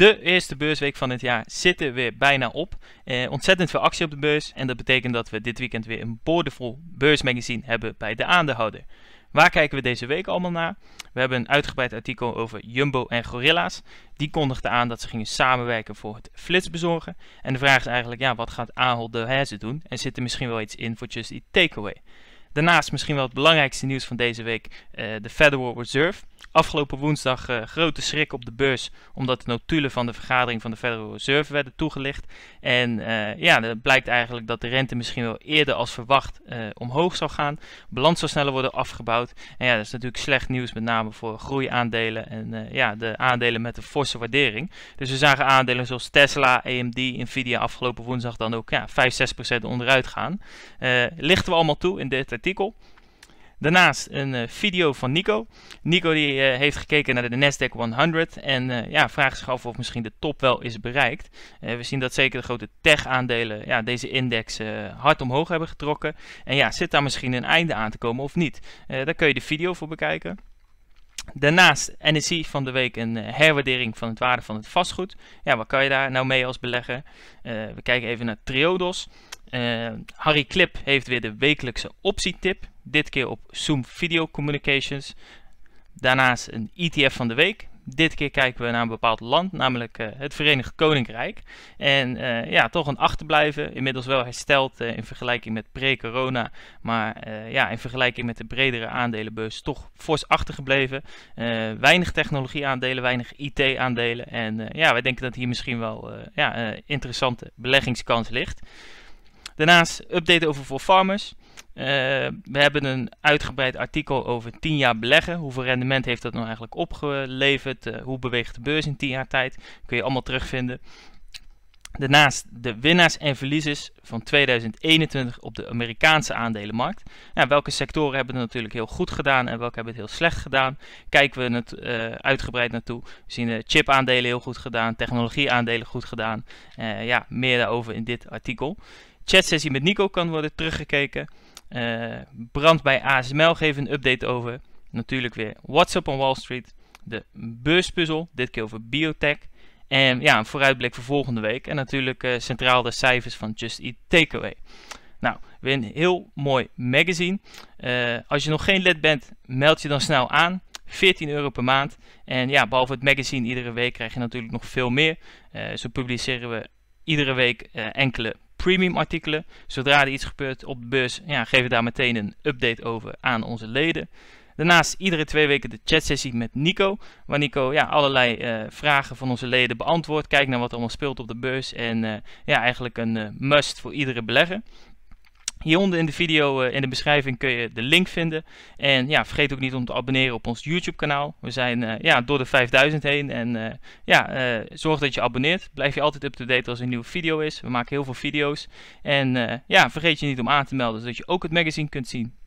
De eerste beursweek van het jaar zit er weer bijna op. Eh, ontzettend veel actie op de beurs. En dat betekent dat we dit weekend weer een boordevol beursmagazine hebben bij de aandeelhouder. Waar kijken we deze week allemaal naar? We hebben een uitgebreid artikel over Jumbo en Gorilla's. Die kondigde aan dat ze gingen samenwerken voor het flitsbezorgen. En de vraag is eigenlijk, ja, wat gaat Ahold de Hezen doen? En zit er misschien wel iets in voor Just Eat Takeaway? Daarnaast misschien wel het belangrijkste nieuws van deze week, eh, de Federal Reserve. Afgelopen woensdag eh, grote schrik op de beurs, omdat de notulen van de vergadering van de Federal Reserve werden toegelicht. En eh, ja, het blijkt eigenlijk dat de rente misschien wel eerder als verwacht omhoog zou gaan. Balans zou sneller worden afgebouwd. En ja, dat is natuurlijk slecht nieuws, met name voor groeiaandelen en ja, de aandelen met een forse waardering. Dus we zagen aandelen zoals Tesla, AMD, Nvidia afgelopen woensdag dan ook ja, 5-6% onderuit gaan. lichten we allemaal toe in dit Daarnaast een eh, video van Nico. Nico die, eh, heeft gekeken naar de Nasdaq 100 en eh, ja, vraagt zich af of misschien de top wel is bereikt. we zien dat zeker de grote tech-aandelen ja, deze index hard omhoog hebben getrokken. En ja, zit daar misschien een einde aan te komen of niet? daar kun je de video voor bekijken. Daarnaast NEC van de week een herwaardering van het waarde van het vastgoed. Ja, wat kan je daar nou mee als belegger? we kijken even naar Triodos. Eh, Harry Clip heeft weer de wekelijkse optietip. Dit keer op Zoom Video Communications. Daarnaast een ETF van de week. Dit keer kijken we naar een bepaald land, namelijk eh, het Verenigd Koninkrijk. En eh, ja, toch een achterblijven. Inmiddels wel hersteld in vergelijking met pre-corona. Maar ja, in vergelijking met de bredere aandelenbeurs toch fors achtergebleven. weinig technologie-aandelen, weinig IT-aandelen. En ja, wij denken dat hier misschien wel ja, interessante beleggingskans ligt. Daarnaast update over voor farmers. Eh, we hebben een uitgebreid artikel over 10 jaar beleggen. Hoeveel rendement heeft dat nou eigenlijk opgeleverd? Eh, hoe beweegt de beurs in 10 jaar tijd? Kun je allemaal terugvinden. Daarnaast de winnaars en verliezers van 2021 op de Amerikaanse aandelenmarkt. Nou, welke sectoren hebben het natuurlijk heel goed gedaan en welke hebben het heel slecht gedaan? Kijken we het eh, uitgebreid naartoe. We zien de aandelen heel goed gedaan, technologieaandelen goed gedaan. ja, meer daarover in dit artikel chatsessie met Nico kan worden teruggekeken. Uh, brand bij ASML geven een update over. Natuurlijk weer WhatsApp on Wall Street. De beurspuzzel, dit keer over biotech. En ja, een vooruitblik voor volgende week. En natuurlijk eh, centraal de cijfers van Just Eat Takeaway. Nou, weer een heel mooi magazine. Eh, als je nog geen lid bent, meld je dan snel aan. 14 euro per maand. En ja, behalve het magazine iedere week krijg je natuurlijk nog veel meer. zo publiceren we iedere week enkele premium artikelen. Zodra er iets gebeurt op de beurs, ja, geven we daar meteen een update over aan onze leden. Daarnaast iedere twee weken de chatsessie met Nico. Waar Nico ja, allerlei eh, vragen van onze leden beantwoordt. Kijkt naar wat er allemaal speelt op de beurs. En eh, ja, eigenlijk een eh, must voor iedere belegger. Hieronder in de video eh, in de beschrijving kun je de link vinden. En ja, vergeet ook niet om te abonneren op ons YouTube kanaal. We zijn eh, ja, door de 5000 heen. En eh, ja, zorg dat je abonneert. Blijf je altijd up-to-date als er een nieuwe video is. We maken heel veel video's. En ja, vergeet je niet om aan te melden, zodat je ook het magazine kunt zien.